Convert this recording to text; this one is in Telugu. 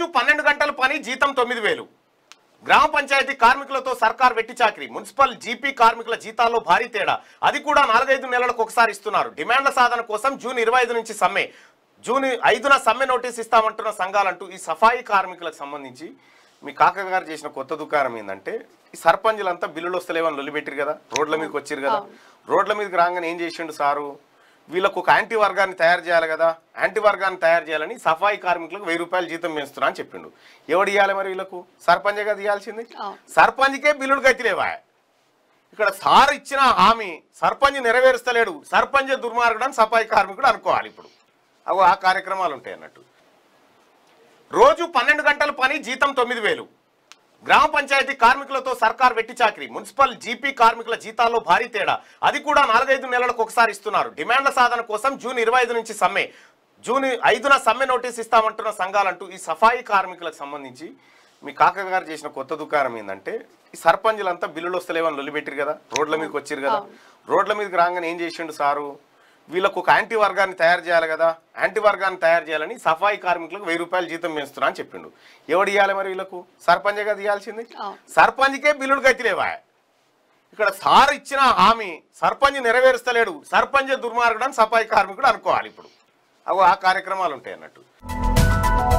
రోజు పన్నెండు గంటల పని జీతం తొమ్మిది వేలు గ్రామ పంచాయతీ కార్మికులతో సర్కార్ వెట్టి చాకరీ మున్సిపల్ జీపీ కార్మికుల జీతాల్లో భారీ తేడా అది కూడా నాలుగైదు నెలలకు ఒకసారి ఇస్తున్నారు డిమాండ్ల సాధన కోసం జూన్ ఇరవై నుంచి సమ్మె జూన్ ఐదున సమ్మె నోటీస్ ఇస్తామంటున్న సంఘాలంటూ ఈ సఫాయి కార్మికులకు సంబంధించి మీ కాకగారు చేసిన కొత్త దుకాణం ఏంటంటే ఈ సర్పంచులంతా బిల్లులు వస్తలేవని లొల్లిపెట్టారు కదా రోడ్ల మీదకి వచ్చారు కదా రోడ్ల మీదకి రాగానే ఏం చేసిండు సారు వీళ్ళకు ఒక యాంటీ వర్గాన్ని తయారు చేయాలి కదా యాంటీ వర్గాన్ని తయారు చేయాలని సఫాయి కార్మికులకు వెయ్యి రూపాయలు జీతం వేస్తున్నా అని చెప్పిండు ఎవడు ఇవ్వాలి మరి వీళ్ళకు సర్పంచ్గా తీయాల్సింది సర్పంచ్కే బిల్లుడు కత్తిలేవా ఇక్కడ సార్ ఇచ్చిన హామీ సర్పంచ్ నెరవేరుస్తలేడు సర్పంచ్ దుర్మార్గుడు అని సఫాయి కార్మికుడు అనుకోవాలి ఇప్పుడు అవు ఆ కార్యక్రమాలు ఉంటాయి అన్నట్టు రోజు పన్నెండు గంటల పని జీతం తొమ్మిది వేలు గ్రామ పంచాయతీ కార్మికులతో సర్కార్ వెట్టి చాకరి మున్సిపల్ జీపీ కార్మికుల జీతాల్లో భారీ తేడా అది కూడా నాలుగైదు నెలలకు ఒకసారి ఇస్తున్నారు డిమాండ్ల సాధన కోసం జూన్ ఇరవై నుంచి సమ్మె జూన్ ఐదున సమ్మె నోటీస్ ఇస్తామంటున్న సంఘాలంటూ ఈ సఫాయి కార్మికులకు సంబంధించి మీ కాకగారు చేసిన కొత్త దుకాణం ఏంటంటే ఈ సర్పంచులంతా బిల్లులు వస్తలేవని లొల్లిపెట్టిరు కదా రోడ్ల మీదకి వచ్చారు కదా రోడ్ల మీదకి రాగానే ఏం చేసిండు సారు వీళ్ళకు ఒక యాంటీ వర్గాన్ని తయారు చేయాలి కదా యాంటీ వర్గాన్ని తయారు చేయాలని సఫాయి కార్మికులకు వెయ్యి రూపాయలు జీతం వేస్తున్నా అని చెప్పిండు ఎవడు ఇవ్వాలి మరి వీళ్ళకు సర్పంచ్గా ఇవ్వాల్సింది సర్పంచ్కే బిల్లుడు కత్తిలేవా ఇక్కడ సార్ ఇచ్చిన హామీ సర్పంచ్ నెరవేరుస్తలేడు సర్పంచ్ దుర్మార్గుడు అని సఫాయి కార్మికుడు అనుకోవాలి ఇప్పుడు అవి ఆ కార్యక్రమాలు ఉంటాయి అన్నట్టు